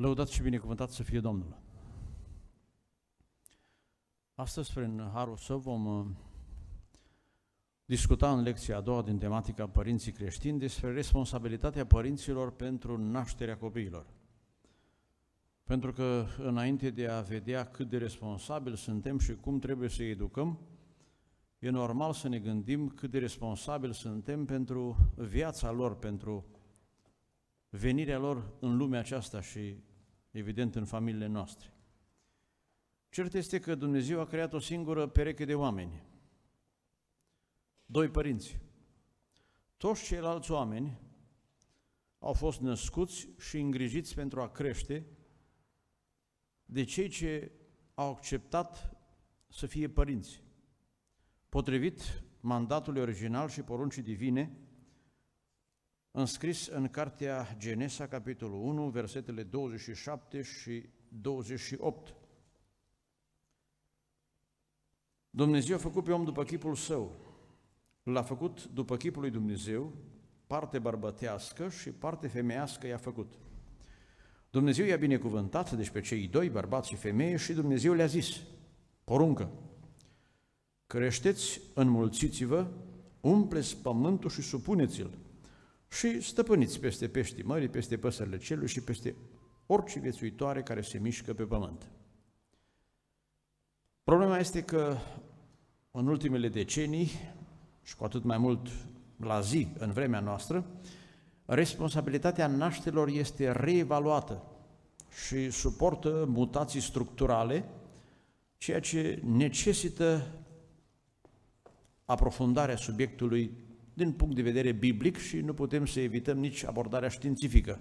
Lăudat și binecuvântat să fie Domnul! Astăzi, prin Harul Său, vom uh, discuta în lecția a doua din tematica Părinții creștini despre responsabilitatea părinților pentru nașterea copiilor. Pentru că înainte de a vedea cât de responsabili suntem și cum trebuie să educăm, e normal să ne gândim cât de responsabili suntem pentru viața lor, pentru venirea lor în lumea aceasta și evident, în familiile noastre. Cert este că Dumnezeu a creat o singură pereche de oameni, doi părinți. Toți ceilalți oameni au fost născuți și îngrijiți pentru a crește de cei ce au acceptat să fie părinți. Potrivit mandatului original și poruncii divine, înscris în cartea Genesa, capitolul 1, versetele 27 și 28. Dumnezeu a făcut pe om după chipul său. L-a făcut după chipul lui Dumnezeu, parte bărbătească și parte femeiască i-a făcut. Dumnezeu i-a binecuvântat, deci pe cei doi, bărbați și femeie, și Dumnezeu le-a zis, poruncă, creșteți, înmulțiți-vă, umpleți pământul și supuneți-l, și stăpâniți peste peștii mării, peste păsările celui și peste orice viețuitoare care se mișcă pe pământ. Problema este că în ultimele decenii, și cu atât mai mult la zi în vremea noastră, responsabilitatea naștelor este reevaluată și suportă mutații structurale, ceea ce necesită aprofundarea subiectului din punct de vedere biblic și nu putem să evităm nici abordarea științifică.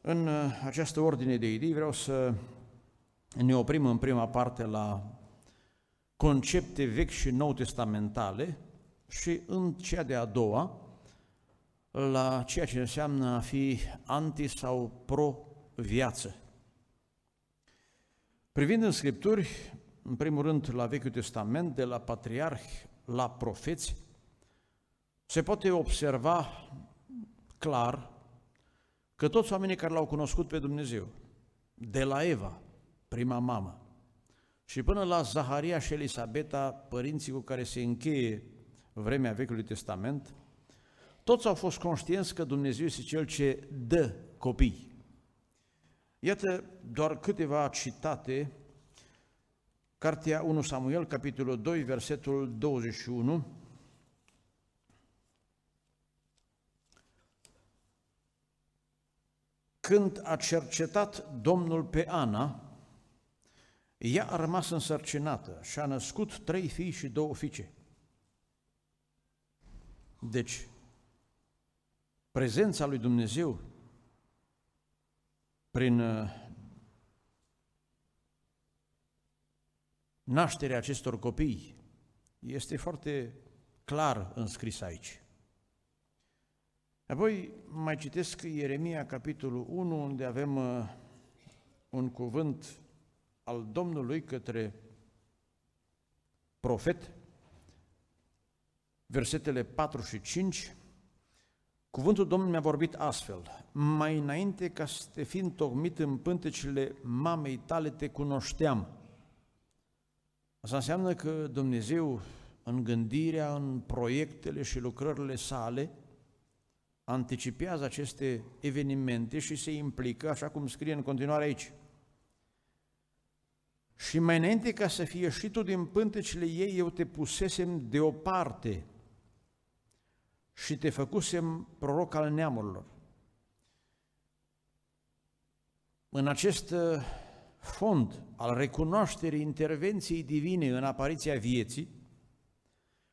În uh, această ordine de idei vreau să ne oprim în prima parte la concepte vechi și nou testamentale și în cea de-a doua la ceea ce înseamnă a fi anti sau pro-viață. Privind în Scripturi, în primul rând la Vechiul Testament, de la patriarhi la profeți, se poate observa clar că toți oamenii care l-au cunoscut pe Dumnezeu, de la Eva, prima mamă, și până la Zaharia și Elisabeta, părinții cu care se încheie vremea Vechiului Testament, toți au fost conștienți că Dumnezeu este Cel ce dă copii. Iată doar câteva citate Cartea 1 Samuel, capitolul 2, versetul 21. Când a cercetat Domnul pe Ana, ea a rămas însărcinată și a născut trei fii și două fiice. Deci, prezența lui Dumnezeu prin uh, nașterea acestor copii este foarte clar înscris aici. Apoi mai citesc Ieremia, capitolul 1, unde avem uh, un cuvânt al Domnului către profet, versetele 4 și 5, Cuvântul Domnului mi-a vorbit astfel, mai înainte ca să te fi întocmit în pântecile mamei tale te cunoșteam, Asta înseamnă că Dumnezeu, în gândirea, în proiectele și lucrările sale, anticipează aceste evenimente și se implică, așa cum scrie în continuare aici. Și mai înainte ca să fie și tu din pântecile ei, eu te pusesem deoparte și te făcusem proroc al neamurilor. În acest fond al recunoașterii intervenției divine în apariția vieții,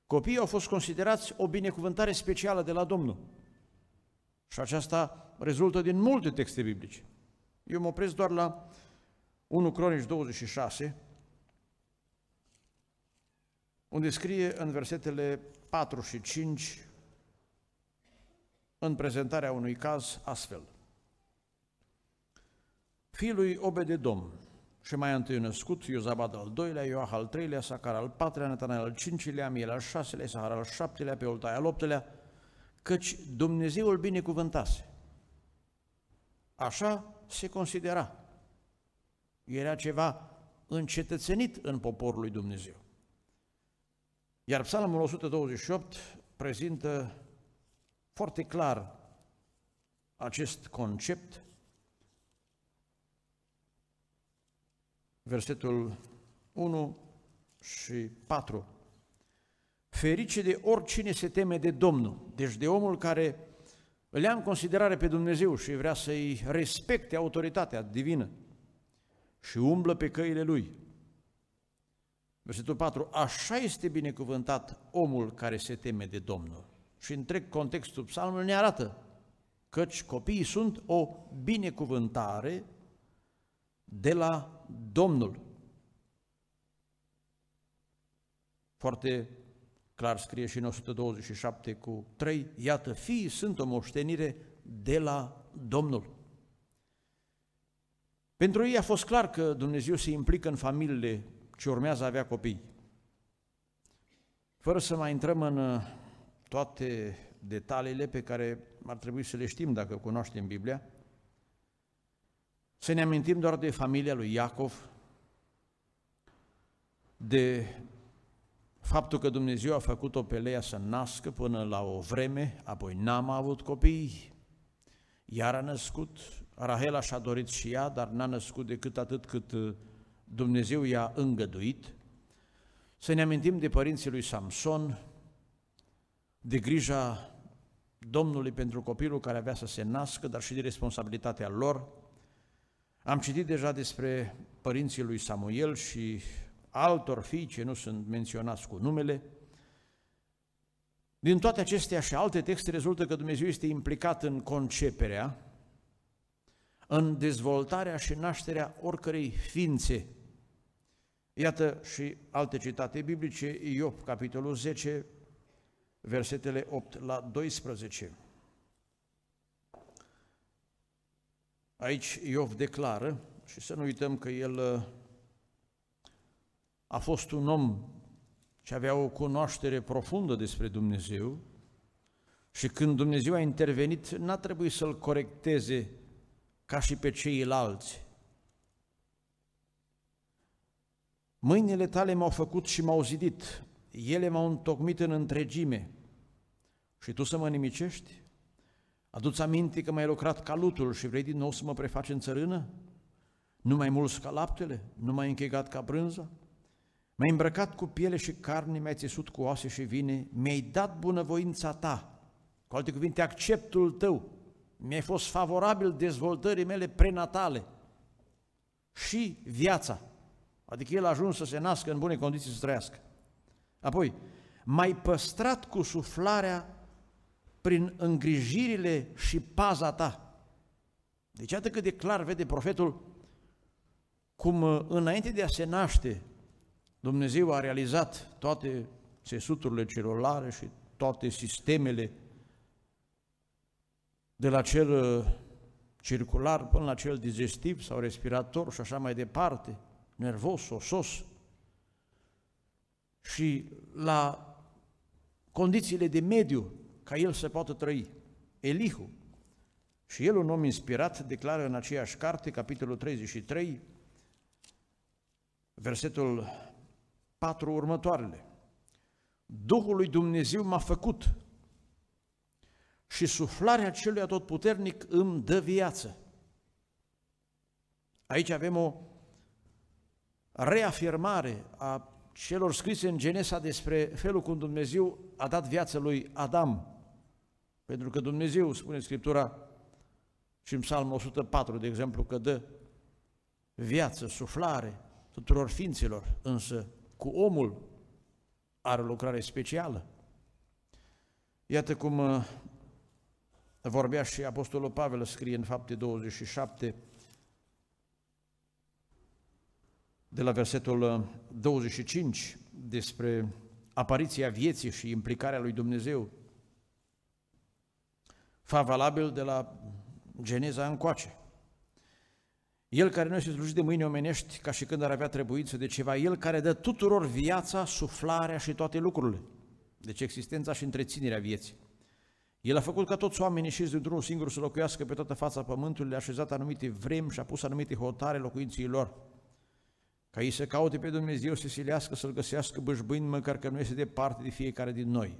copiii au fost considerați o binecuvântare specială de la Domnul. Și aceasta rezultă din multe texte biblice. Eu mă opresc doar la 1 Cronici 26, unde scrie în versetele 4 și 5, în prezentarea unui caz, astfel – Fiul lui Dom, și mai întâi născut, Iozabad al doilea, Ioah al treilea, Sacar al patrulea, Netanel al cincilea, Miel al șaselea, Sahar al șaptelea, Oltai al optelea, căci Dumnezeul binecuvântase. Așa se considera. Era ceva încetățenit în poporul lui Dumnezeu. Iar Psalmul 128 prezintă foarte clar acest concept versetul 1 și 4. Ferice de oricine se teme de Domnul, deci de omul care îl ia în considerare pe Dumnezeu și vrea să-i respecte autoritatea divină și umblă pe căile lui. Versetul 4. Așa este binecuvântat omul care se teme de Domnul. Și întreg contextul psalmului ne arată căci copiii sunt o binecuvântare de la Domnul. Foarte clar scrie și în 127 cu 3, iată, fiii sunt o moștenire de la Domnul. Pentru ei a fost clar că Dumnezeu se implică în familiile ce urmează a avea copii. Fără să mai intrăm în uh, toate detaliile pe care ar trebui să le știm dacă cunoaștem Biblia, să ne amintim doar de familia lui Iacov, de faptul că Dumnezeu a făcut-o pe Leia să nască până la o vreme, apoi n-am avut copii, iar a născut, Rahela și-a dorit și ea, dar n-a născut decât atât cât uh, Dumnezeu i-a îngăduit. Să ne amintim de părinții lui Samson, de grija Domnului pentru copilul care avea să se nască, dar și de responsabilitatea lor, am citit deja despre părinții lui Samuel și altor fii ce nu sunt menționați cu numele. Din toate acestea și alte texte rezultă că Dumnezeu este implicat în conceperea, în dezvoltarea și nașterea oricărei ființe. Iată și alte citate biblice, Iov, capitolul 10, versetele 8 la 12. Aici Iov declară, și să nu uităm că el uh, a fost un om și avea o cunoaștere profundă despre Dumnezeu și când Dumnezeu a intervenit, n-a trebuit să-l corecteze ca și pe ceilalți. Mâinile tale m-au făcut și m-au zidit, ele m-au întocmit în întregime și tu să mă nimicești? Aduți aminte că mai ai lucrat calutul și vrei din nou să mă prefaci în țărână? Nu mai mulți ca laptele? Nu mai închegat ca brânza? M-ai îmbrăcat cu piele și carne, mi-ai țesut cu oase și vine, mi-ai dat bunăvoința ta, cu alte cuvinte, acceptul tău, mi-ai fost favorabil dezvoltării mele prenatale și viața. Adică el a ajuns să se nască în bune condiții să trăiască. Apoi, m-ai păstrat cu suflarea prin îngrijirile și paza ta. Deci atât cât de clar vede profetul cum uh, înainte de a se naște, Dumnezeu a realizat toate țesuturile celulare și toate sistemele de la cel uh, circular până la cel digestiv sau respirator și așa mai departe, nervos, osos. Și la condițiile de mediu ca el să poată trăi. Elihu. Și el, un om inspirat, declară în aceeași carte, capitolul 33, versetul 4 următoarele. Duhul lui Dumnezeu m-a făcut și suflarea celui atotputernic îmi dă viață. Aici avem o reafirmare a celor scrise în Genesa despre felul cum Dumnezeu a dat viață lui Adam. Pentru că Dumnezeu spune Scriptura și în Psalmul 104, de exemplu, că dă viață, suflare tuturor ființelor, însă cu omul are o lucrare specială. Iată cum uh, vorbea și Apostolul Pavel scrie în fapte 27, de la versetul 25, uh, despre apariția vieții și implicarea lui Dumnezeu favalabil de la Geneza încoace. El care nu este slujit de mâini omenești ca și când ar avea trebuință de ceva, El care dă tuturor viața, suflarea și toate lucrurile, deci existența și întreținerea vieții. El a făcut ca toți oamenii și dintr-unul singur să locuiască pe toată fața pământului, a așezat anumite vrem și a pus anumite hotare locuinții lor, ca ei să caute pe Dumnezeu, să silească, să-L găsească bâșbâind, măcar că nu este departe de fiecare din noi.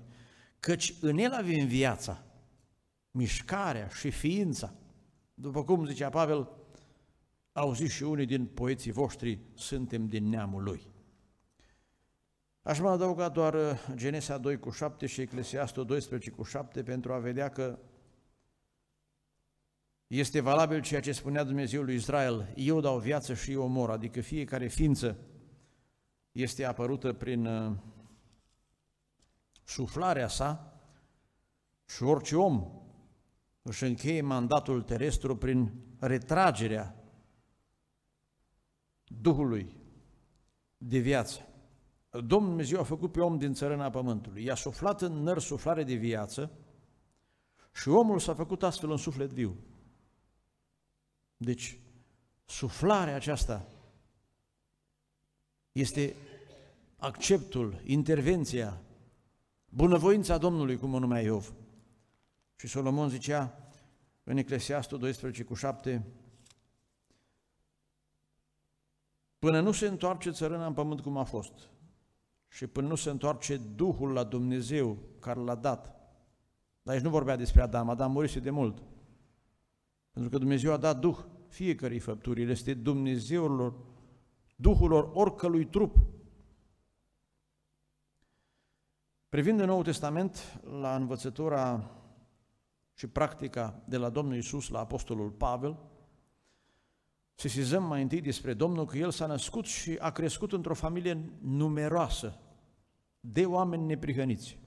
Căci în El avem viața, mișcarea și ființa. După cum zicea Pavel, au zis și unii din poeții voștri, suntem din neamul lui. Aș mai adăuga doar uh, Genesa 2 cu 7 și Eclesiastul 12 cu 7 pentru a vedea că este valabil ceea ce spunea Dumnezeu lui Israel, eu dau viață și eu mor, adică fiecare ființă este apărută prin uh, suflarea sa și orice om își încheie mandatul terestru prin retragerea Duhului de viață. Domnul Dumnezeu a făcut pe om din țărâna pământului, i-a suflat în năr suflare de viață și omul s-a făcut astfel un suflet viu. Deci, suflarea aceasta este acceptul, intervenția, bunăvoința Domnului, cum o numea Iov. Și Solomon zicea în Eclesiastul 12 cu 7, Până nu se întoarce țărâna în pământ cum a fost și până nu se întoarce Duhul la Dumnezeu care l-a dat. Dar aici nu vorbea despre Adam, Adam murise de mult. Pentru că Dumnezeu a dat Duh fiecărei făpturi, El este Dumnezeul lor, Duhul lor oricălui trup. Privind în Noul Testament la învățătura și practica de la Domnul Isus la Apostolul Pavel, sesizăm mai întâi despre Domnul că el s-a născut și a crescut într-o familie numeroasă de oameni neprihăniți.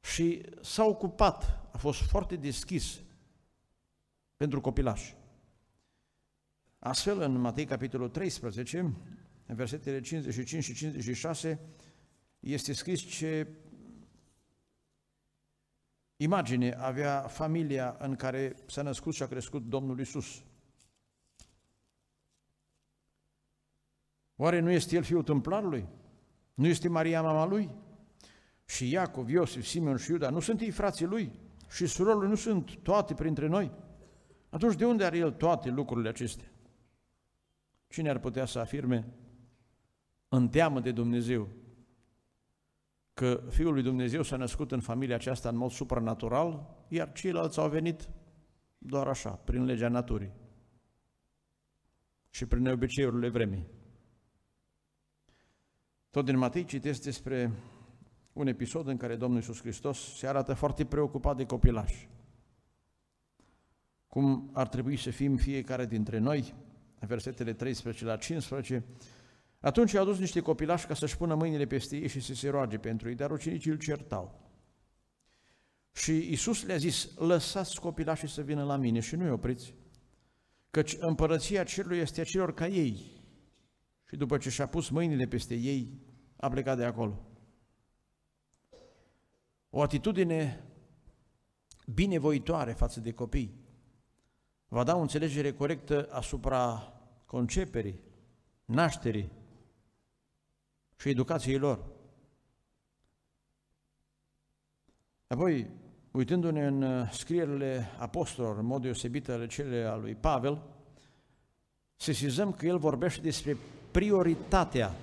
Și s-a ocupat, a fost foarte deschis pentru copilași. Astfel, în Matei capitolul 13, în versetele 55 și 56, este scris ce imagine avea familia în care s-a născut și a crescut Domnul Isus. Oare nu este el fiul templarului? Nu este Maria mama lui? Și Iacov, Iosif, Simeon și Iuda nu sunt ei frații lui? Și surorile nu sunt toate printre noi? Atunci de unde are el toate lucrurile acestea? Cine ar putea să afirme în teamă de Dumnezeu că Fiul lui Dumnezeu s-a născut în familia aceasta în mod supranatural, iar ceilalți au venit doar așa, prin legea naturii și prin obiceiurile vremii. Tot din Matei citesc despre un episod în care Domnul Iisus Hristos se arată foarte preocupat de copilași. Cum ar trebui să fim fiecare dintre noi, versetele 13 la 15, atunci i au adus niște copilași ca să-și pună mâinile peste ei și să se roage pentru ei, dar ucenicii îl certau. Și Isus le-a zis, lăsați copilașii să vină la mine și nu-i opriți, căci împărăția cerului este a celor ca ei. Și după ce și-a pus mâinile peste ei, a plecat de acolo. O atitudine binevoitoare față de copii va da o înțelegere corectă asupra conceperii, nașterii și educației lor. Apoi, uitându-ne în uh, scrierile apostolilor, în mod deosebit ale cele a lui Pavel, sesizăm că el vorbește despre prioritatea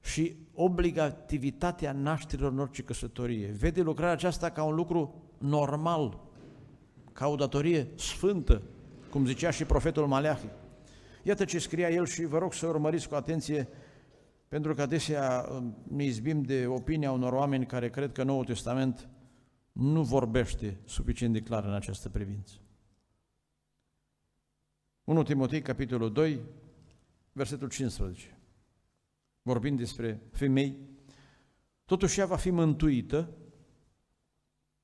și obligativitatea nașterilor în orice căsătorie. Vede lucrarea aceasta ca un lucru normal, ca o datorie sfântă, cum zicea și profetul Maleahi. Iată ce scria el și vă rog să urmăriți cu atenție pentru că adesea um, ne izbim de opinia unor oameni care cred că Noul Testament nu vorbește suficient de clar în această privință. 1 Timotei, capitolul 2, versetul 15, vorbind despre femei, totuși ea va fi mântuită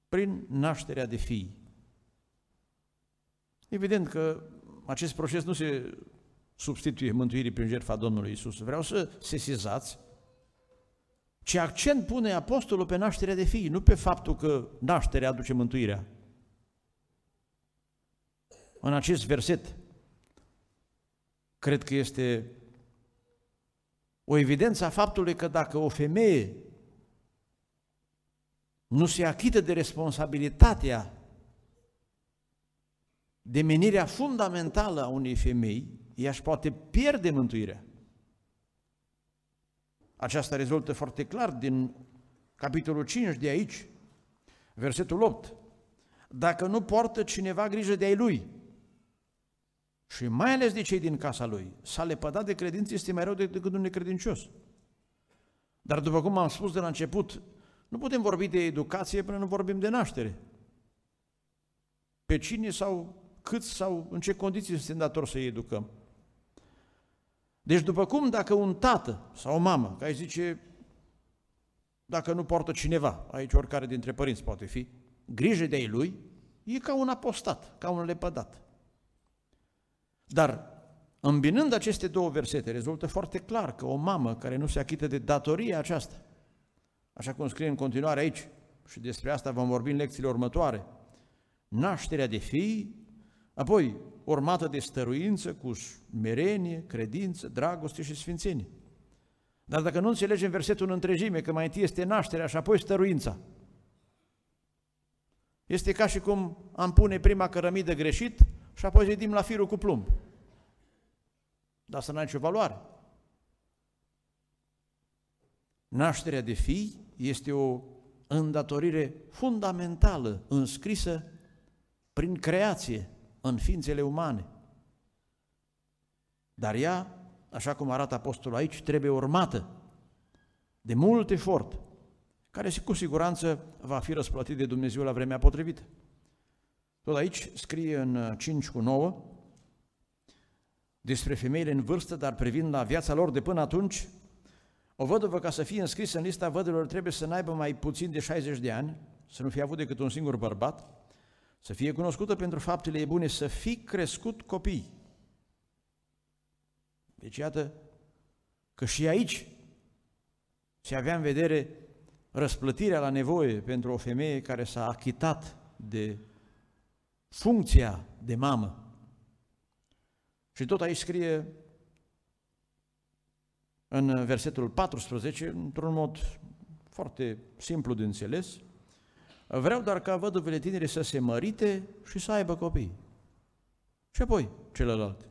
prin nașterea de fii. Evident că acest proces nu se substituie mântuirii prin jertfa Domnului Isus. Vreau să sesizați ce accent pune apostolul pe nașterea de fii, nu pe faptul că nașterea aduce mântuirea. În acest verset, cred că este o evidență a faptului că dacă o femeie nu se achită de responsabilitatea de menirea fundamentală a unei femei, ea își poate pierde mântuirea. Aceasta rezultă foarte clar din capitolul 5 de aici, versetul 8. Dacă nu poartă cineva grijă de ai lui și mai ales de cei din casa lui, s-a lepădat de credință este mai rău decât un necredincios. Dar după cum am spus de la început, nu putem vorbi de educație până nu vorbim de naștere. Pe cine sau cât sau în ce condiții suntem datori să-i educăm? Deci după cum dacă un tată sau o mamă, care zice, dacă nu poartă cineva, aici oricare dintre părinți poate fi, grijă de ei lui, e ca un apostat, ca un lepădat. Dar îmbinând aceste două versete, rezultă foarte clar că o mamă care nu se achită de datoria aceasta, așa cum scrie în continuare aici, și despre asta vom vorbi în lecțiile următoare, nașterea de fii, apoi urmată de stăruință, cu smerenie, credință, dragoste și sfințenie. Dar dacă nu înțelegem versetul în întregime, că mai întâi este nașterea și apoi stăruința, este ca și cum am pune prima cărămidă greșit și apoi zidim la firul cu plumb. Dar să n-ai nicio valoare. Nașterea de fii este o îndatorire fundamentală înscrisă prin creație în ființele umane. Dar ea, așa cum arată apostolul aici, trebuie urmată de mult efort, care cu siguranță va fi răsplătit de Dumnezeu la vremea potrivită. Tot aici scrie în 5 cu 9 despre femeile în vârstă, dar privind la viața lor de până atunci, o văduvă ca să fie înscrisă în lista vădurilor trebuie să n-aibă mai puțin de 60 de ani, să nu fie avut decât un singur bărbat, să fie cunoscută pentru faptele ei bune, să fi crescut copii. Deci iată că și aici se avea în vedere răsplătirea la nevoie pentru o femeie care s-a achitat de funcția de mamă. Și tot aici scrie în versetul 14, într-un mod foarte simplu de înțeles, Vreau doar ca văduvele tinere să se mărite și să aibă copii. Și apoi celălalt.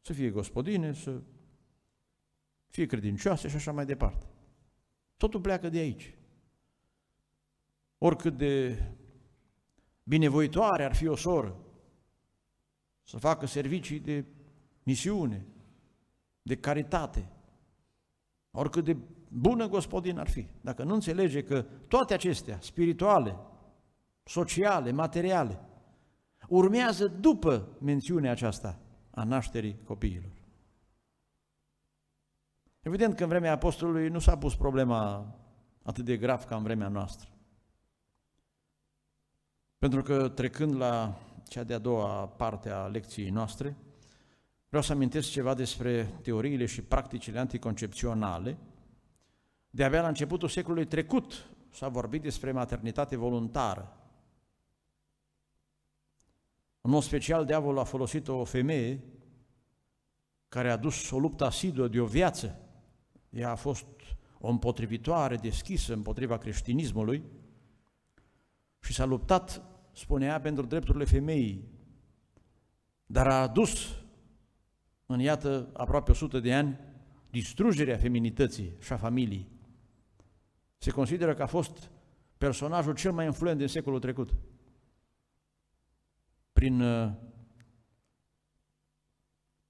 Să fie gospodine, să fie credincioase și așa mai departe. Totul pleacă de aici. Oricât de binevoitoare ar fi o soră, să facă servicii de misiune, de caritate, oricât de bună gospodin ar fi, dacă nu înțelege că toate acestea, spirituale, sociale, materiale, urmează după mențiunea aceasta a nașterii copiilor. Evident că în vremea apostolului nu s-a pus problema atât de grav ca în vremea noastră. Pentru că trecând la cea de-a doua parte a lecției noastre, vreau să amintesc ceva despre teoriile și practicile anticoncepționale, de-abia la începutul secolului trecut s-a vorbit despre maternitate voluntară. În mod special, diavolul a folosit o femeie care a dus o luptă asiduă de o viață. Ea a fost o împotrivitoare deschisă împotriva creștinismului și s-a luptat, spunea pentru drepturile femeii, dar a adus în, iată, aproape 100 de ani, distrugerea feminității și a familiei se consideră că a fost personajul cel mai influent din secolul trecut. Prin uh,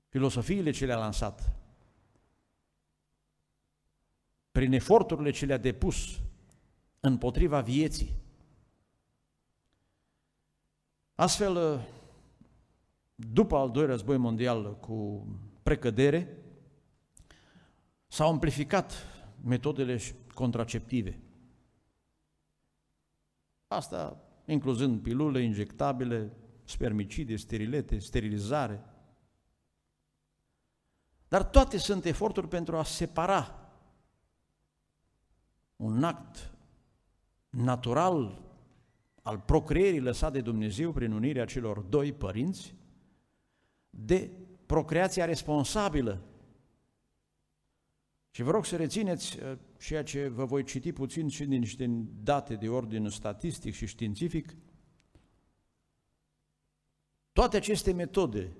filosofiile ce le-a lansat, prin eforturile ce le-a depus împotriva vieții. Astfel, uh, după al doilea război mondial cu precădere, s-au amplificat metodele contraceptive. Asta incluzând pilule, injectabile, spermicide, sterilete, sterilizare. Dar toate sunt eforturi pentru a separa un act natural al procreierii lăsat de Dumnezeu prin unirea celor doi părinți de procreația responsabilă. Și vă rog să rețineți ceea ce vă voi citi puțin și din niște date de ordin statistic și științific, toate aceste metode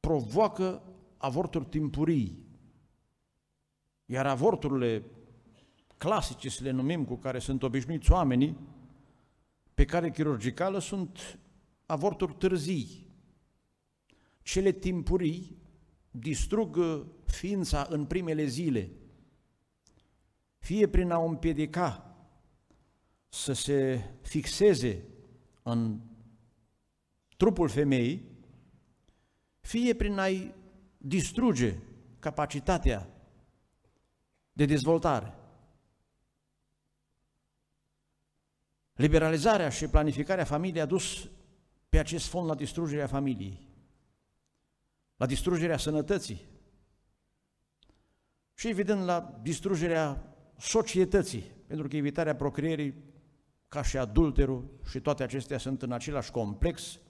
provoacă avorturi timpurii, iar avorturile clasice, să le numim, cu care sunt obișnuiți oamenii, pe care chirurgicală sunt avorturi târzii. Cele timpurii distrug ființa în primele zile – fie prin a o împiedica să se fixeze în trupul femeii, fie prin a-i distruge capacitatea de dezvoltare. Liberalizarea și planificarea familiei a dus pe acest fond la distrugerea familiei, la distrugerea sănătății și, evident, la distrugerea societății, pentru că evitarea procreerii ca și adulterul și toate acestea sunt în același complex,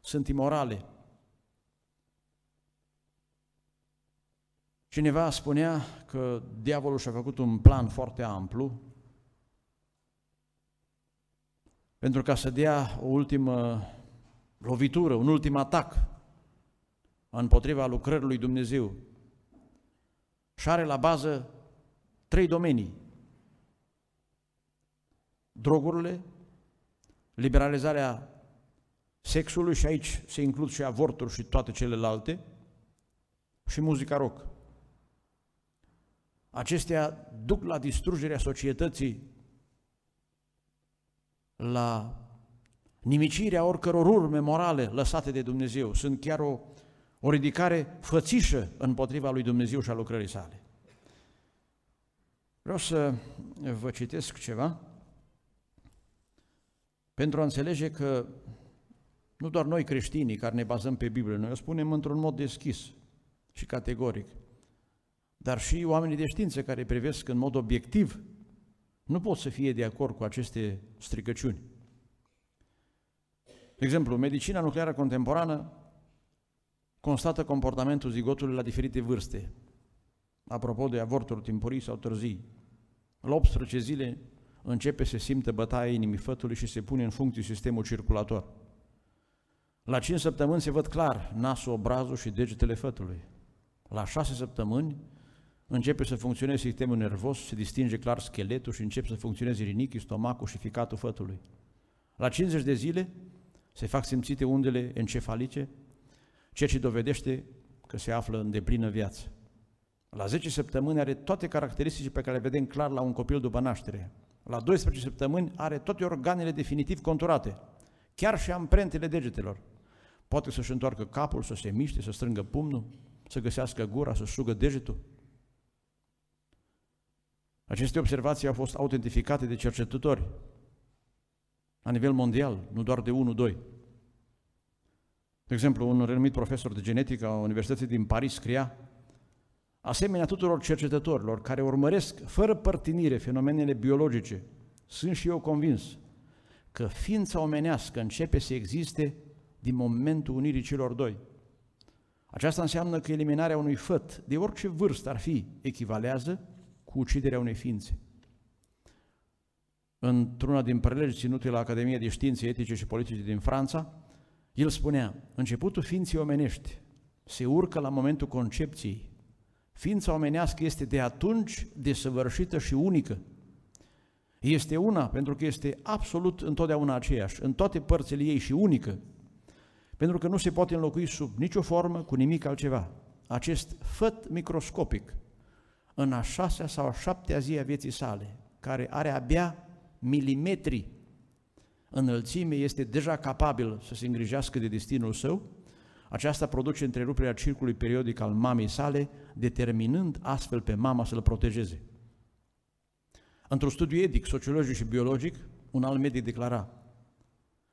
sunt imorale. Cineva spunea că diavolul și-a făcut un plan foarte amplu pentru ca să dea o ultimă lovitură, un ultim atac împotriva lucrărilor lui Dumnezeu. Și are la bază trei domenii. Drogurile, liberalizarea sexului și aici se includ și avortul și toate celelalte și muzica rock. Acestea duc la distrugerea societății, la nimicirea oricăror urme morale lăsate de Dumnezeu. Sunt chiar o, o ridicare fățișă împotriva lui Dumnezeu și a lucrării sale. Vreau să vă citesc ceva pentru a înțelege că nu doar noi creștinii care ne bazăm pe Biblie, noi o spunem într-un mod deschis și categoric, dar și oamenii de știință care privesc în mod obiectiv nu pot să fie de acord cu aceste stricăciuni. De exemplu, medicina nucleară contemporană constată comportamentul zigotului la diferite vârste, apropo de avorturi timpurii sau târzii, la 18 zile începe să simtă bătaia inimii fătului și se pune în funcție sistemul circulator. La 5 săptămâni se văd clar nasul, obrazul și degetele fătului. La 6 săptămâni începe să funcționeze sistemul nervos, se distinge clar scheletul și începe să funcționeze rinichii, stomacul și ficatul fătului. La 50 de zile se fac simțite undele encefalice, ceea ce dovedește că se află în deplină viață. La 10 săptămâni are toate caracteristicile pe care le vedem clar la un copil după naștere. La 12 săptămâni are toate organele definitiv conturate, chiar și amprentele degetelor. Poate să-și întoarcă capul, să se miște, să strângă pumnul, să găsească gura, să sugă degetul. Aceste observații au fost autentificate de cercetători la nivel mondial, nu doar de 1-2. De exemplu, un renumit profesor de genetică a Universității din Paris scria Asemenea tuturor cercetătorilor care urmăresc fără părtinire fenomenele biologice, sunt și eu convins că ființa omenească începe să existe din momentul unirii celor doi. Aceasta înseamnă că eliminarea unui făt, de orice vârstă ar fi, echivalează cu uciderea unei ființe. Într-una din prelegi ținute la Academia de Științe Etice și Politice din Franța, el spunea, începutul ființei omenești se urcă la momentul concepției, Ființa omenească este de atunci desăvârșită și unică. Este una pentru că este absolut întotdeauna aceeași, în toate părțile ei și unică, pentru că nu se poate înlocui sub nicio formă cu nimic altceva. Acest făt microscopic, în a șasea sau a șaptea zi a vieții sale, care are abia milimetri înălțime, este deja capabil să se îngrijească de destinul său, aceasta produce întreruperea circului periodic al mamei sale, determinând astfel pe mama să-l protejeze. Într-un studiu etic, sociologic și biologic, un alt medic declara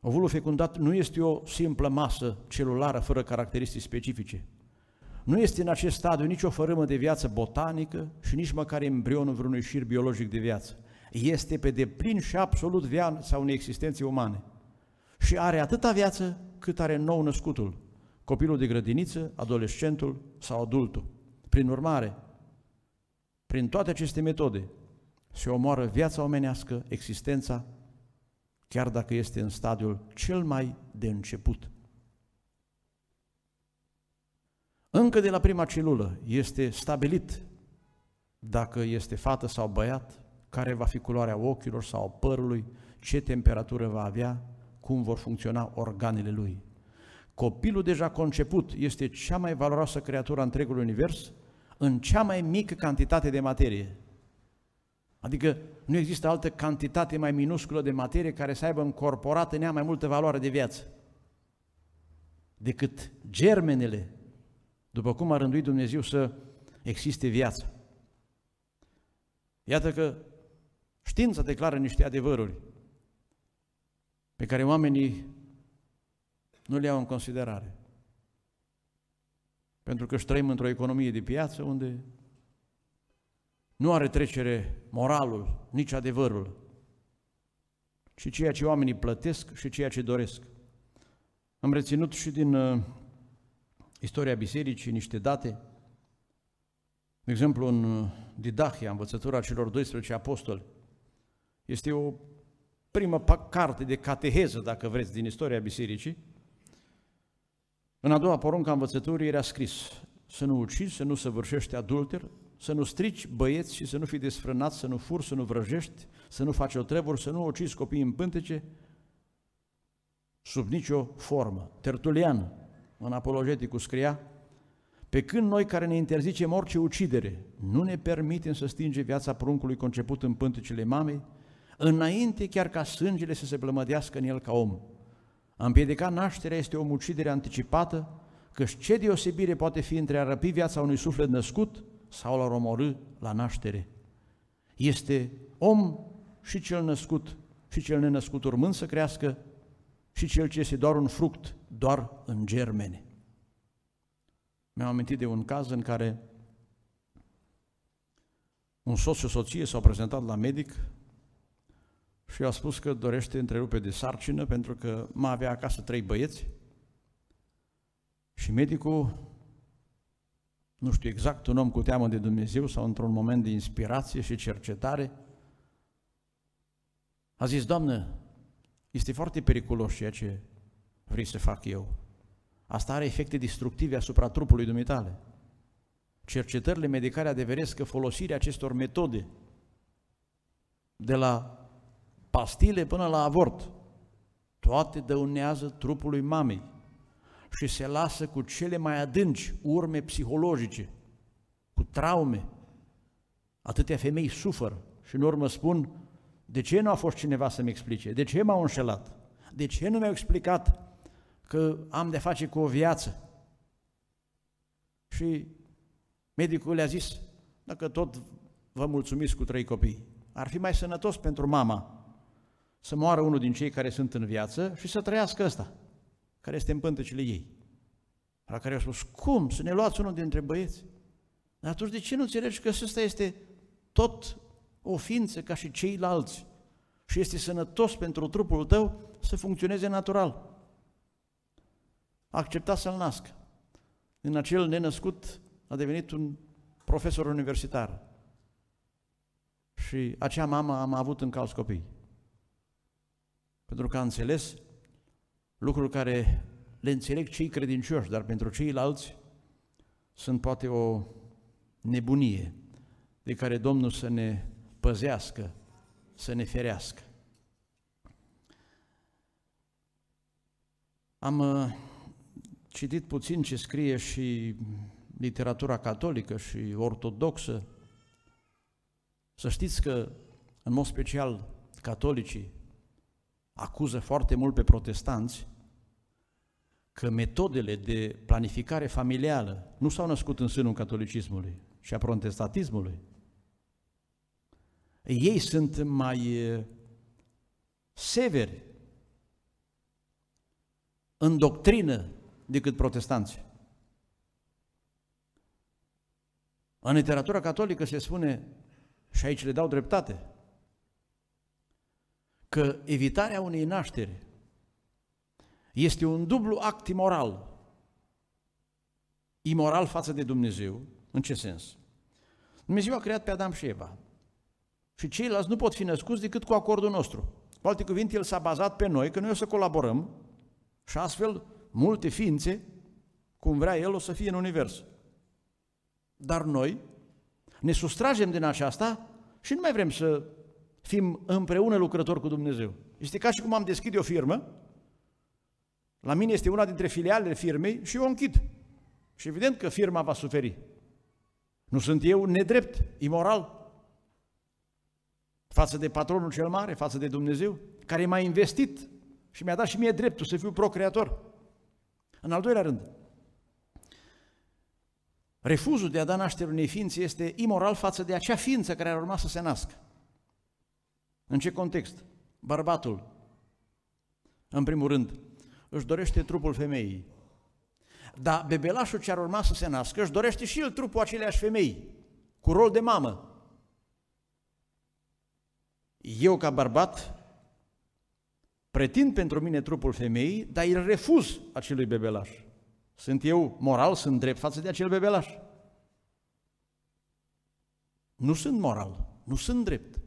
Ovulul fecundat nu este o simplă masă celulară fără caracteristici specifice. Nu este în acest stadiu nicio fărâmă de viață botanică și nici măcar embrionul vreunui șir biologic de viață. Este pe deplin și absolut viață sau unei existențe umane. Și are atâta viață cât are nou născutul copilul de grădiniță, adolescentul sau adultul. Prin urmare, prin toate aceste metode, se omoară viața omenească, existența, chiar dacă este în stadiul cel mai de început. Încă de la prima celulă este stabilit dacă este fată sau băiat, care va fi culoarea ochilor sau părului, ce temperatură va avea, cum vor funcționa organele lui. Copilul deja conceput este cea mai valoroasă creatură a întregului univers în cea mai mică cantitate de materie. Adică nu există altă cantitate mai minusculă de materie care să aibă încorporată în ea mai multă valoare de viață decât germenele, după cum a rânduit Dumnezeu să existe viață. Iată că știința declară niște adevăruri pe care oamenii nu le iau în considerare. Pentru că trăim într-o economie de piață unde nu are trecere moralul, nici adevărul, ci ceea ce oamenii plătesc și ceea ce doresc. Am reținut și din uh, istoria bisericii niște date. De exemplu, în uh, Didachia, învățătura celor 12 apostoli, este o primă carte de cateheză, dacă vreți, din istoria bisericii, în a doua poruncă a învățăturii era scris să nu ucizi, să nu săvârșești adulter, să nu strici băieți și să nu fii desfrânat, să nu furi, să nu vrăjești, să nu faci o treburi, să nu ucizi copiii în pântece, sub nicio formă. Tertulian, în apologetic, scria, pe când noi care ne interzicem orice ucidere, nu ne permitem să stinge viața pruncului conceput în pântecele mamei, înainte chiar ca sângele să se plămădească în el ca om. A împiedica nașterea este o mucidere anticipată, căci ce deosebire poate fi între a răpi viața unui suflet născut sau la romorâ la naștere. Este om și cel născut și cel nenăscut urmând să crească și cel ce este doar un fruct, doar în germene. Mi-am amintit de un caz în care un soț și soție s-au prezentat la medic și i-a spus că dorește întrerupe de sarcină pentru că mai avea acasă trei băieți și medicul, nu știu exact, un om cu teamă de Dumnezeu sau într-un moment de inspirație și cercetare, a zis, Doamnă, este foarte periculos ceea ce vrei să fac eu. Asta are efecte destructive asupra trupului dumitale. Cercetările medicale adeveresc că folosirea acestor metode de la pastile până la avort, toate dăunează trupului mamei și se lasă cu cele mai adânci urme psihologice, cu traume. Atâtea femei suferă și în urmă spun, de ce nu a fost cineva să-mi explice? De ce m-au înșelat? De ce nu mi-au explicat că am de face cu o viață? Și medicul le-a zis, dacă tot vă mulțumiți cu trei copii, ar fi mai sănătos pentru mama să moară unul din cei care sunt în viață și să trăiască ăsta, care este în pântecele ei. La care au spus, cum să ne luați unul dintre băieți? Dar atunci de ce nu înțelegi că ăsta este tot o ființă ca și ceilalți și este sănătos pentru trupul tău să funcționeze natural? A acceptat să-l nască. În acel nenăscut a devenit un profesor universitar. Și acea mamă am avut în calți copii pentru că a înțeles lucruri care le înțeleg cei credincioși, dar pentru ceilalți sunt poate o nebunie de care Domnul să ne păzească, să ne ferească. Am uh, citit puțin ce scrie și literatura catolică și ortodoxă. Să știți că, în mod special, catolicii acuză foarte mult pe protestanți că metodele de planificare familială nu s-au născut în sânul catolicismului și a protestatismului. Ei sunt mai severi în doctrină decât protestanții. În literatura catolică se spune, și aici le dau dreptate, că evitarea unei nașteri este un dublu act imoral. Imoral față de Dumnezeu. În ce sens? Dumnezeu a creat pe Adam și Eva. Și ceilalți nu pot fi născuți decât cu acordul nostru. Cu alte cuvinte, El s-a bazat pe noi, că noi o să colaborăm și astfel multe ființe, cum vrea El, o să fie în univers. Dar noi ne sustragem din aceasta și nu mai vrem să fim împreună lucrători cu Dumnezeu. Este ca și cum am deschid o firmă, la mine este una dintre filialele firmei și eu o închid. Și evident că firma va suferi. Nu sunt eu nedrept, imoral, față de patronul cel mare, față de Dumnezeu, care m-a investit și mi-a dat și mie dreptul să fiu procreator. În al doilea rând, refuzul de a da naștere unei ființe este imoral față de acea ființă care ar urma să se nască. În ce context? Bărbatul, în primul rând, își dorește trupul femeii. Dar bebelașul ce ar urma să se nască își dorește și el trupul aceleași femei, cu rol de mamă. Eu, ca bărbat, pretind pentru mine trupul femeii, dar îl refuz acelui bebelaș. Sunt eu moral, sunt drept față de acel bebelaș. Nu sunt moral, nu sunt drept.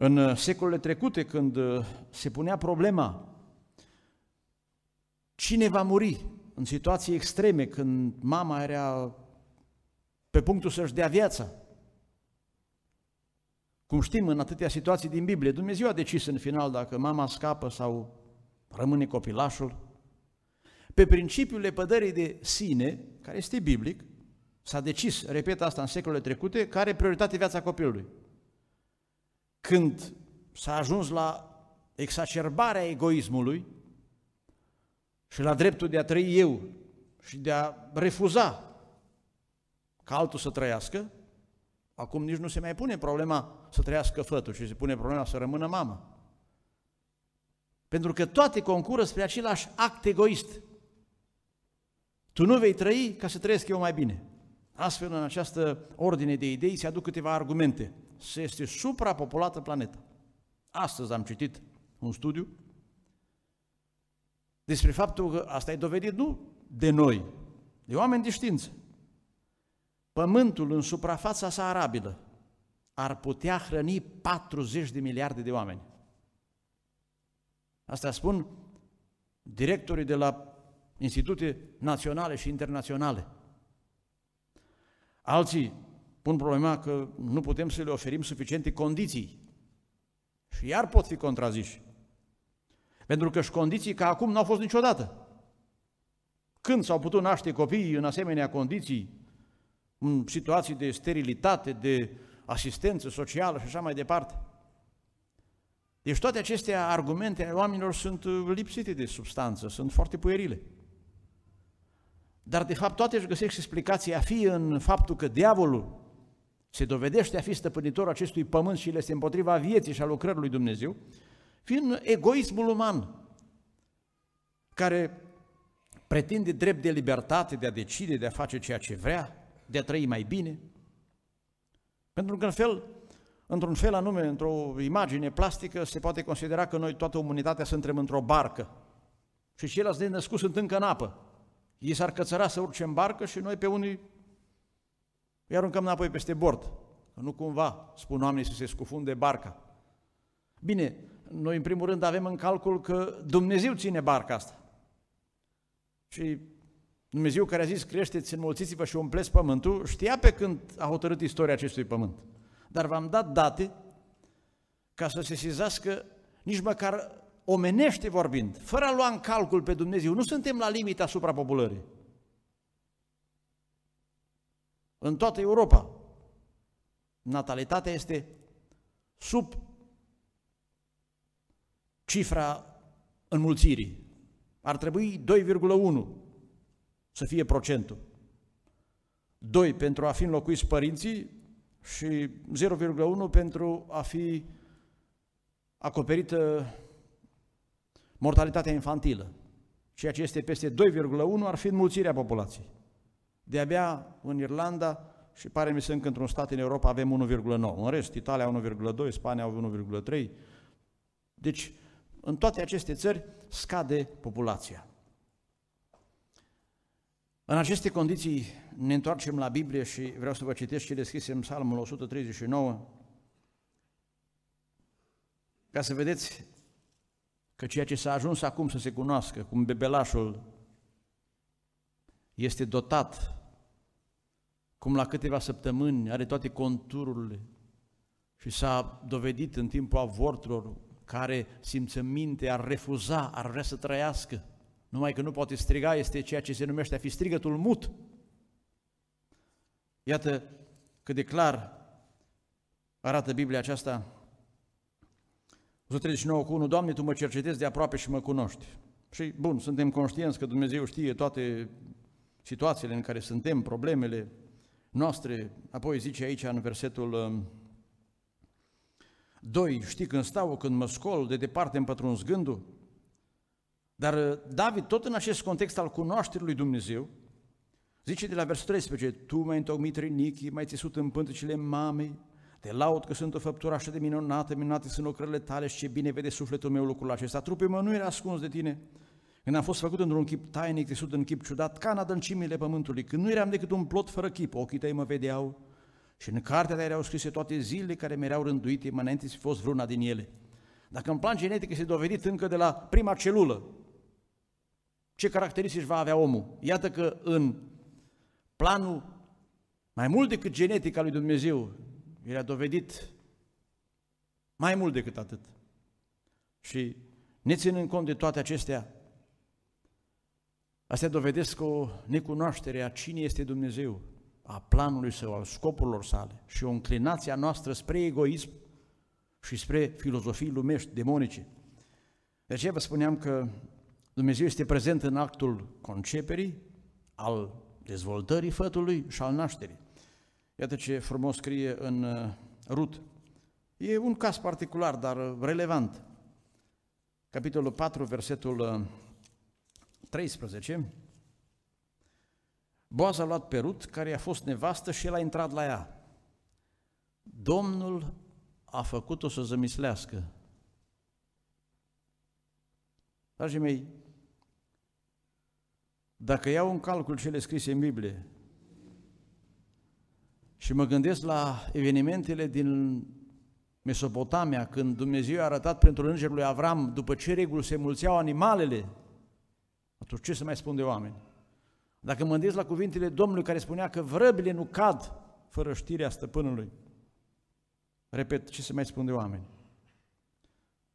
În uh, secolele trecute, când uh, se punea problema cine va muri în situații extreme, când mama era pe punctul să-și dea viața, cum știm în atâtea situații din Biblie, Dumnezeu a decis în final dacă mama scapă sau rămâne copilașul. Pe principiul lepădării de sine, care este biblic, s-a decis, repet asta în secolele trecute, care prioritate viața copilului când s-a ajuns la exacerbarea egoismului și la dreptul de a trăi eu și de a refuza ca altul să trăiască, acum nici nu se mai pune problema să trăiască fătul, ci se pune problema să rămână mamă. Pentru că toate concură spre același act egoist. Tu nu vei trăi ca să trăiesc eu mai bine. Astfel, în această ordine de idei se aduc câteva argumente se este suprapopulată planeta. Astăzi am citit un studiu despre faptul că asta e dovedit nu de noi, de oameni de știință. Pământul în suprafața sa arabilă ar putea hrăni 40 de miliarde de oameni. Asta spun directorii de la institute naționale și internaționale. Alții pun problema că nu putem să le oferim suficiente condiții. Și iar pot fi contraziși. Pentru că și condiții ca acum n-au fost niciodată. Când s-au putut naște copiii în asemenea condiții, în situații de sterilitate, de asistență socială și așa mai departe. Deci toate aceste argumente ale oamenilor sunt uh, lipsite de substanță, sunt foarte puerile. Dar de fapt toate își găsesc explicația fie în faptul că diavolul se dovedește a fi stăpânitorul acestui pământ și le este împotriva vieții și a lucrării lui Dumnezeu, fiind egoismul uman, care pretinde drept de libertate de a decide, de a face ceea ce vrea, de a trăi mai bine. Pentru că în fel, într-un fel anume, într-o imagine plastică, se poate considera că noi, toată umanitatea, suntem într-o barcă și ceilalți de născut sunt încă în apă. Ei s-ar cățăra să urce în barcă și noi pe unii îi aruncăm înapoi peste bord, că nu cumva, spun oamenii, să se scufunde barca. Bine, noi în primul rând avem în calcul că Dumnezeu ține barca asta. Și Dumnezeu care a zis creșteți, înmulțiți-vă și umpleți pământul, știa pe când a hotărât istoria acestui pământ. Dar v-am dat date ca să se sizească nici măcar omenește vorbind, fără a lua în calcul pe Dumnezeu. Nu suntem la limita suprapopulării în toată Europa. Natalitatea este sub cifra înmulțirii. Ar trebui 2,1 să fie procentul. 2 pentru a fi înlocuiți părinții și 0,1 pentru a fi acoperită mortalitatea infantilă. Ceea ce este peste 2,1 ar fi înmulțirea populației de-abia în Irlanda și pare mi se încă într-un stat în Europa avem 1,9. În rest, Italia 1,2, Spania 1,3. Deci, în toate aceste țări scade populația. În aceste condiții ne întoarcem la Biblie și vreau să vă citesc ce în Psalmul 139, ca să vedeți că ceea ce s-a ajuns acum să se cunoască, cum bebelașul este dotat cum la câteva săptămâni are toate contururile și s-a dovedit în timpul avorturilor care simțăminte ar refuza, ar vrea să trăiască, numai că nu poate striga, este ceea ce se numește a fi strigătul mut. Iată cât de clar arată Biblia aceasta. 139 cu 1, Doamne, Tu mă cercetezi de aproape și mă cunoști. Și bun, suntem conștienți că Dumnezeu știe toate situațiile în care suntem, problemele, noastre. Apoi zice aici în versetul 2, um, știi când stau, când mă scol, de departe îmi pătruns gândul. Dar uh, David, tot în acest context al cunoașterii lui Dumnezeu, zice de la versetul 13, Tu mai ai întocmit rinichii, mai ai țesut în pântecele mamei, te laud că sunt o așa de minunată, minunate sunt lucrările tale și ce bine vede sufletul meu lucrul acesta. Trupul meu nu era ascuns de tine când am fost făcut într-un chip tainic, tisut în chip ciudat, ca în adâncimile pământului, când nu eram decât un plot fără chip, ochii tăi mă vedeau și în cartea ta erau scrise toate zilele care mi erau rânduite, mă înainte să fost vreuna din ele. Dacă în plan genetic este dovedit încă de la prima celulă, ce caracteristici va avea omul? Iată că în planul mai mult decât genetic al lui Dumnezeu, era dovedit mai mult decât atât. Și ne ținând cont de toate acestea, Astea dovedesc o necunoaștere a cine este Dumnezeu, a planului său, al scopurilor sale și o înclinație a noastră spre egoism și spre filozofii lumești, demonice. De aceea vă spuneam că Dumnezeu este prezent în actul conceperii, al dezvoltării fătului și al nașterii. Iată ce frumos scrie în uh, Rut. E un caz particular, dar uh, relevant. Capitolul 4, versetul uh, 13, Boaz a luat perut care a fost nevastă și el a intrat la ea. Domnul a făcut-o să zămislească. Dragii mei, dacă iau în calcul cele scrise în Biblie și mă gândesc la evenimentele din Mesopotamia, când Dumnezeu a arătat pentru îngerul lui Avram, după ce reguli se mulțeau animalele, atunci ce să mai spun de oameni? Dacă mă la cuvintele Domnului care spunea că vrăbile nu cad fără știrea stăpânului, repet, ce să mai spun de oameni?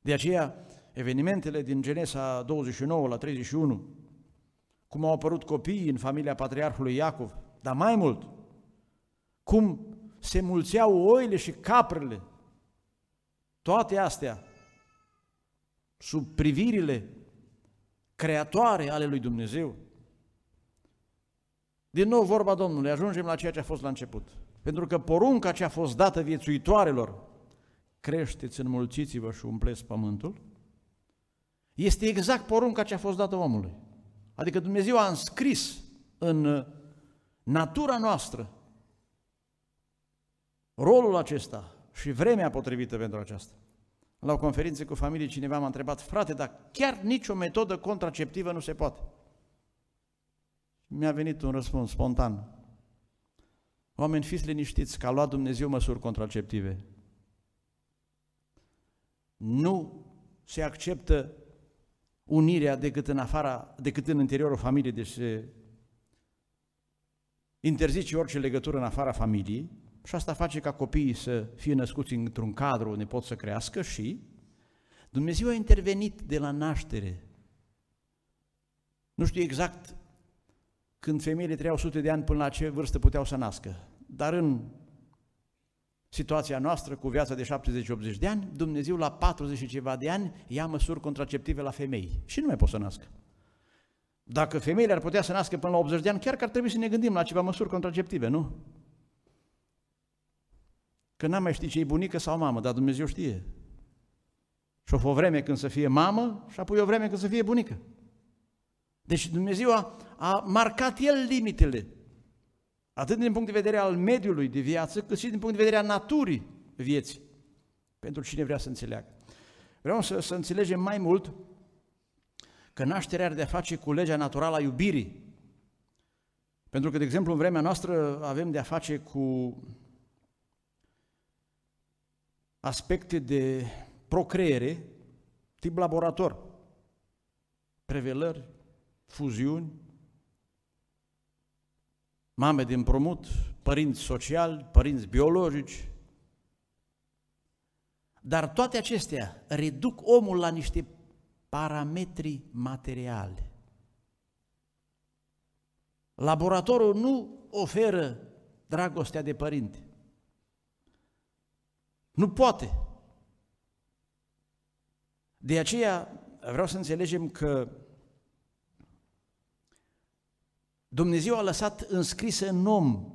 De aceea, evenimentele din Genesa 29 la 31, cum au apărut copiii în familia patriarhului Iacov, dar mai mult, cum se mulțeau oile și caprele, toate astea, sub privirile creatoare ale lui Dumnezeu. Din nou vorba Domnului, ajungem la ceea ce a fost la început. Pentru că porunca ce a fost dată viețuitoarelor, creșteți, înmulțiți-vă și umpleți pământul, este exact porunca ce a fost dată omului. Adică Dumnezeu a înscris în natura noastră rolul acesta și vremea potrivită pentru aceasta la o conferință cu familie, cineva m-a întrebat, frate, dar chiar nicio metodă contraceptivă nu se poate. Mi-a venit un răspuns spontan. Oameni, fiți liniștiți că a luat Dumnezeu măsuri contraceptive. Nu se acceptă unirea decât în afara, decât în interiorul familiei, deci se interzice orice legătură în afara familiei, și asta face ca copiii să fie născuți într-un cadru unde pot să crească și Dumnezeu a intervenit de la naștere. Nu știu exact când femeile treiau sute de ani până la ce vârstă puteau să nască, dar în situația noastră cu viața de 70-80 de ani, Dumnezeu la 40 și ceva de ani ia măsuri contraceptive la femei și nu mai pot să nască. Dacă femeile ar putea să nască până la 80 de ani, chiar că ar trebui să ne gândim la ceva măsuri contraceptive, nu? Că n-am mai ști ce e bunică sau mamă, dar Dumnezeu știe. Și o vreme când să fie mamă și apoi o vreme când să fie bunică. Deci Dumnezeu a, a marcat El limitele, atât din punct de vedere al mediului de viață, cât și din punct de vedere al naturii vieții, pentru cine vrea să înțeleagă. Vreau să, să înțelegem mai mult că nașterea are de-a face cu legea naturală a iubirii. Pentru că, de exemplu, în vremea noastră avem de-a face cu aspecte de procreere tip laborator. Prevelări, fuziuni, mame din promut, părinți sociali, părinți biologici. Dar toate acestea reduc omul la niște parametri materiale. Laboratorul nu oferă dragostea de părinte. Nu poate. De aceea vreau să înțelegem că Dumnezeu a lăsat înscrisă în om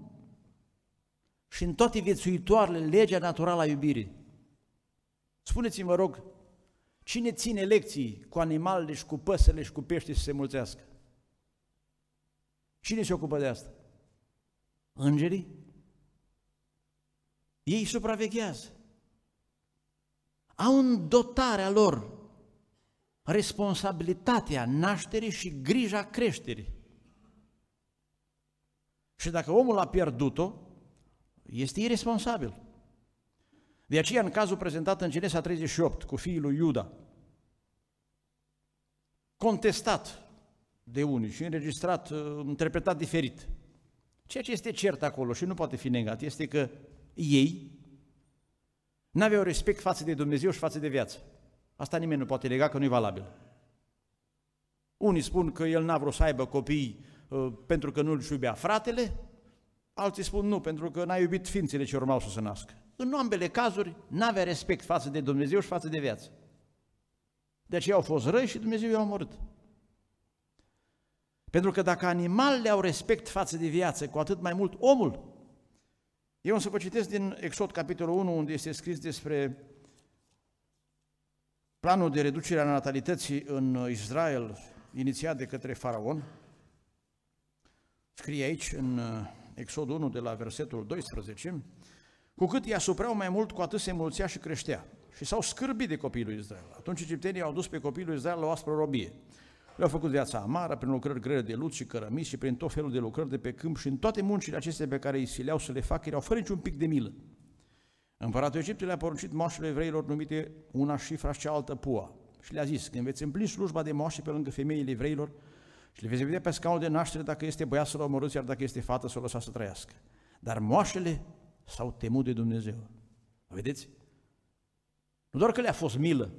și în toate viețuitoarele legea naturală a iubirii. Spuneți-mi, vă rog, cine ține lecții cu animalele și cu păsările și cu pește să se mulțească? Cine se ocupă de asta? Îngerii? Ei supraveghează au în dotarea lor responsabilitatea nașterii și grija creșterii. Și dacă omul a pierdut-o, este irresponsabil. De aceea, în cazul prezentat în Genesa 38 cu fiul lui Iuda, contestat de unii și înregistrat, uh, interpretat diferit, ceea ce este cert acolo și nu poate fi negat este că ei N-aveau respect față de Dumnezeu și față de viață. Asta nimeni nu poate lega că nu e valabil. Unii spun că el n-a vrut să aibă copii uh, pentru că nu-l iubea fratele, alții spun nu, pentru că n-a iubit ființele ce urmau să se nască. În ambele cazuri, n-avea respect față de Dumnezeu și față de viață. De aceea au fost răi și Dumnezeu i-a omorât. Pentru că dacă animalele au respect față de viață, cu atât mai mult omul, eu să vă citesc din Exod, capitolul 1, unde este scris despre planul de reducere a natalității în Israel, inițiat de către faraon. Scrie aici, în uh, Exod 1, de la versetul 12, cu cât i-a supreau mai mult, cu atât se mulțea și creștea. Și s-au scârbit de copilul Israel. Atunci egiptenii au dus pe copilul Israel la o aspră robie. Le-au făcut viața amară prin lucrări grele de lut și cărămiți și prin tot felul de lucrări de pe câmp și în toate muncile acestea pe care îi sileau să le facă, erau fără niciun pic de milă. Împăratul Egiptului a poruncit moașelor evreilor numite una șifra și cealaltă pua și le-a zis, când veți împli slujba de moașe pe lângă femeile evreilor și le veți vedea pe scaunul de naștere dacă este băiat să-l omorâți, iar dacă este fată să l lăsați să trăiască. Dar moașele s-au temut de Dumnezeu. Vedeți? Nu doar că le-a fost milă,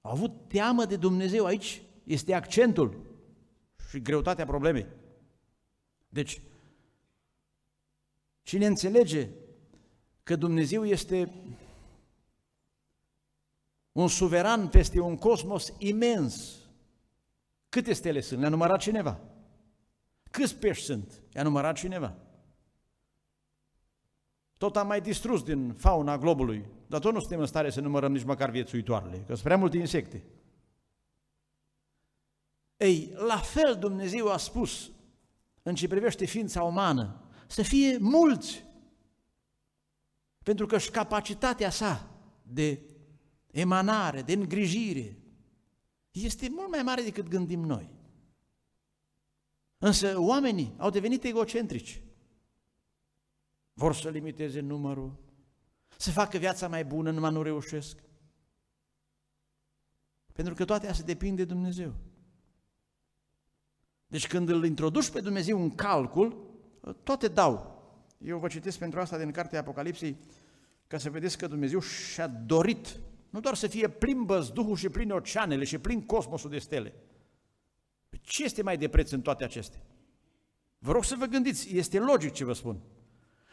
au avut teamă de Dumnezeu aici, este accentul și greutatea problemei. Deci, cine înțelege că Dumnezeu este un suveran peste un cosmos imens, câte stele sunt? Le-a numărat cineva. Câți pești sunt? I-a numărat cineva. Tot am mai distrus din fauna globului, dar tot nu suntem în stare să numărăm nici măcar viețuitoarele, că sunt prea multe insecte. Ei, la fel Dumnezeu a spus în ce privește ființa umană, să fie mulți, pentru că și capacitatea sa de emanare, de îngrijire, este mult mai mare decât gândim noi. Însă oamenii au devenit egocentrici. Vor să limiteze numărul, să facă viața mai bună, numai nu reușesc. Pentru că toate astea depinde de Dumnezeu. Deci când îl introduci pe Dumnezeu în calcul, toate dau. Eu vă citesc pentru asta din cartea Apocalipsei, ca să vedeți că Dumnezeu și-a dorit nu doar să fie plin băzduhul și plin oceanele și plin cosmosul de stele. Păi ce este mai de preț în toate acestea? Vă rog să vă gândiți, este logic ce vă spun.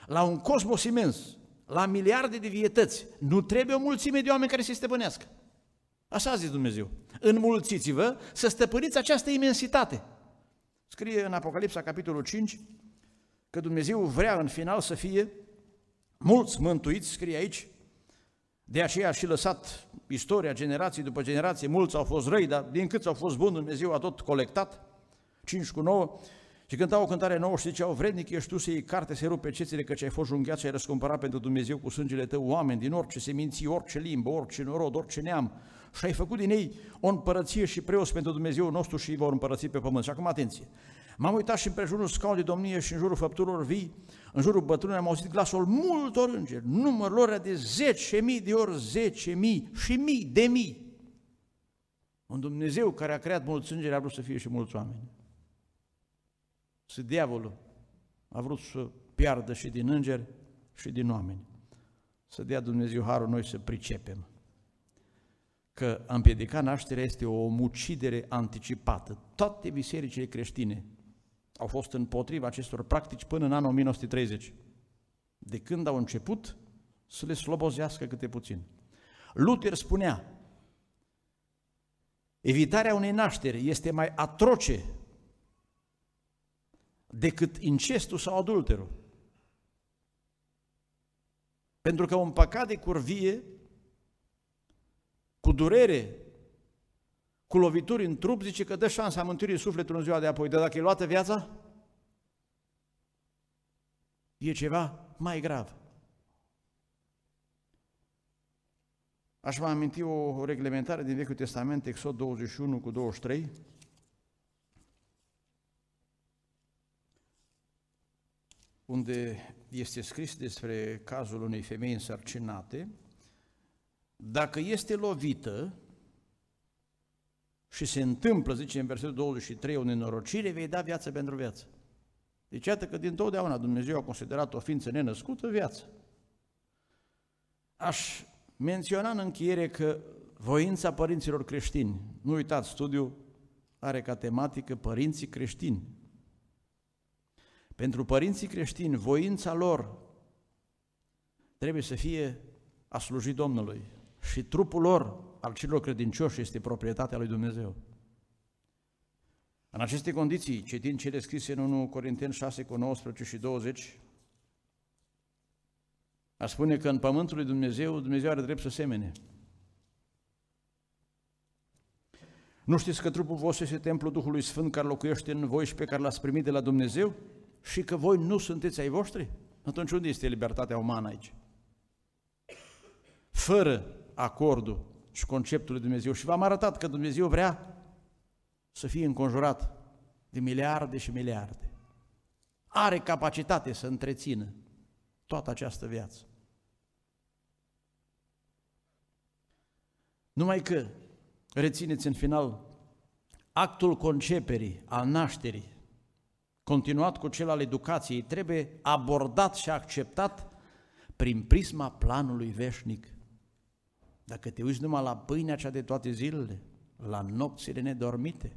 La un cosmos imens, la miliarde de vietăți, nu trebuie o mulțime de oameni care să se stăpânească. Așa a zis Dumnezeu. Înmulțiți-vă să stăpâniți această imensitate. Scrie în Apocalipsa, capitolul 5, că Dumnezeu vrea în final să fie mulți mântuiți, scrie aici, de aceea și lăsat istoria, generației după generație, mulți au fost răi, dar din câți au fost buni, Dumnezeu a tot colectat, 5 cu 9, și cântau o cântare nouă și ziceau, vrednic ești tu să iei carte, să rupe cețile, căci ai fost junghiat și ai răscumpărat pentru Dumnezeu cu sângele tău oameni din orice seminții, orice limbă, orice norod, orice neam, și ai făcut din ei o împărăție și preos pentru Dumnezeu nostru și îi vor împărăți pe pământ. Și acum atenție, m-am uitat și în jurul scaunului de domnie și în jurul făpturilor vii, în jurul bătrânilor am auzit glasul multor îngeri, numărul lor de zece mii de ori zece mii și mii de mii. Un Dumnezeu care a creat mulți îngeri a vrut să fie și mulți oameni. Și diavolul a vrut să piardă și din îngeri și din oameni. Să dea Dumnezeu harul noi să pricepem că a împiedica nașterea este o mucidere anticipată. Toate bisericile creștine au fost împotriva acestor practici până în anul 1930, de când au început să le slobozească câte puțin. Luther spunea, evitarea unei nașteri este mai atroce decât incestul sau adulterul. Pentru că un păcat de curvie cu durere, cu lovituri în trup, zice că dă șansa mântuirii sufletului în ziua de apoi. Dar dacă e luată viața, e ceva mai grav. Aș mai aminti o reglementare din Vechiul Testament, Exod 21 cu 23, unde este scris despre cazul unei femei însărcinate, dacă este lovită și se întâmplă, zice în versetul 23, o nenorocire, vei da viață pentru viață. Deci iată că din totdeauna Dumnezeu a considerat o ființă nenăscută viață. Aș menționa în încheiere că voința părinților creștini, nu uitați, studiul are ca tematică părinții creștini. Pentru părinții creștini, voința lor trebuie să fie a slujit Domnului și trupul lor, al celor credincioși, este proprietatea lui Dumnezeu. În aceste condiții, citind cele scrise în 1 Corinteni 6 cu 19 și 20, a spune că în pământul lui Dumnezeu, Dumnezeu are drept să semene. Nu știți că trupul vostru este templul Duhului Sfânt care locuiește în voi și pe care l-ați primit de la Dumnezeu? Și că voi nu sunteți ai voștri? Atunci unde este libertatea umană aici? Fără acordul și conceptul lui Dumnezeu. Și v-am arătat că Dumnezeu vrea să fie înconjurat de miliarde și miliarde. Are capacitate să întrețină toată această viață. Numai că, rețineți în final, actul conceperii, al nașterii, continuat cu cel al educației, trebuie abordat și acceptat prin prisma planului veșnic dacă te uiți numai la pâinea cea de toate zilele, la nopțile nedormite,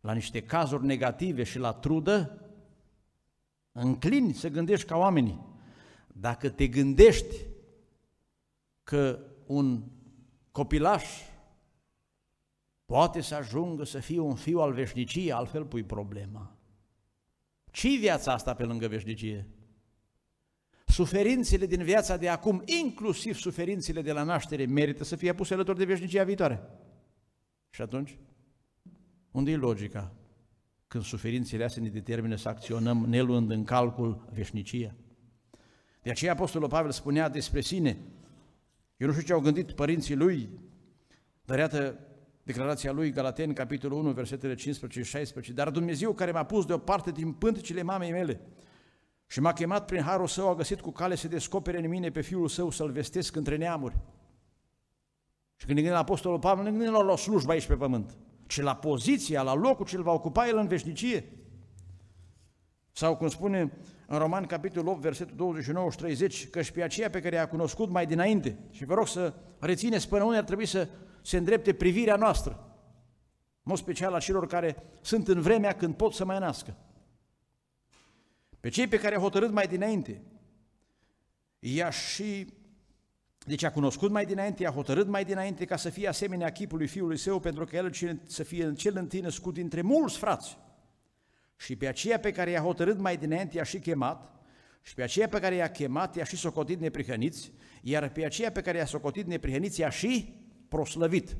la niște cazuri negative și la trudă, înclini să gândești ca oamenii. Dacă te gândești că un copilaș poate să ajungă să fie un fiu al veșniciei, altfel pui problema. ce viața asta pe lângă veșnicie? suferințele din viața de acum, inclusiv suferințele de la naștere, merită să fie puse alături de veșnicia viitoare. Și atunci, unde e logica? Când suferințele astea ne determină să acționăm neluând în calcul veșnicia. De aceea Apostolul Pavel spunea despre sine, eu nu știu ce au gândit părinții lui, dar iată declarația lui Galaten, capitolul 1, versetele 15 și 16, dar Dumnezeu care m-a pus deoparte din pântecile mamei mele, și m-a chemat prin harul său, a găsit cu cale să descopere în mine pe fiul său să-l vestesc între neamuri. Și când ne gândim la Apostolul Pavel, ne gândim la, slujba aici pe pământ, ci la poziția, la locul ce îl va ocupa el în veșnicie. Sau cum spune în Roman, capitolul 8, versetul 29 și 30, că și pe aceea pe care i-a cunoscut mai dinainte, și vă rog să rețineți până unde ar trebui să se îndrepte privirea noastră, în mod special a celor care sunt în vremea când pot să mai nască. Pe cei pe care a hotărât mai dinainte, Ea și deci a cunoscut mai dinainte, i-a hotărât mai dinainte ca să fie asemenea chipului fiului său, pentru că el să fie cel întâi născut dintre mulți frați. Și pe aceea pe care i-a hotărât mai dinainte, i-a și chemat, și pe aceea pe care i-a chemat, i-a și socotit neprihăniți, iar pe aceea pe care i-a socotit neprihăniți, i-a și proslăvit.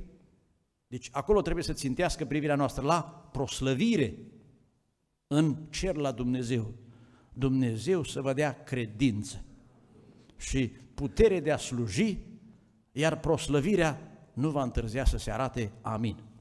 Deci acolo trebuie să țintească privirea noastră la proslăvire în cer la Dumnezeu. Dumnezeu să vă dea credință și putere de a sluji, iar proslăvirea nu va întârzia să se arate. Amin.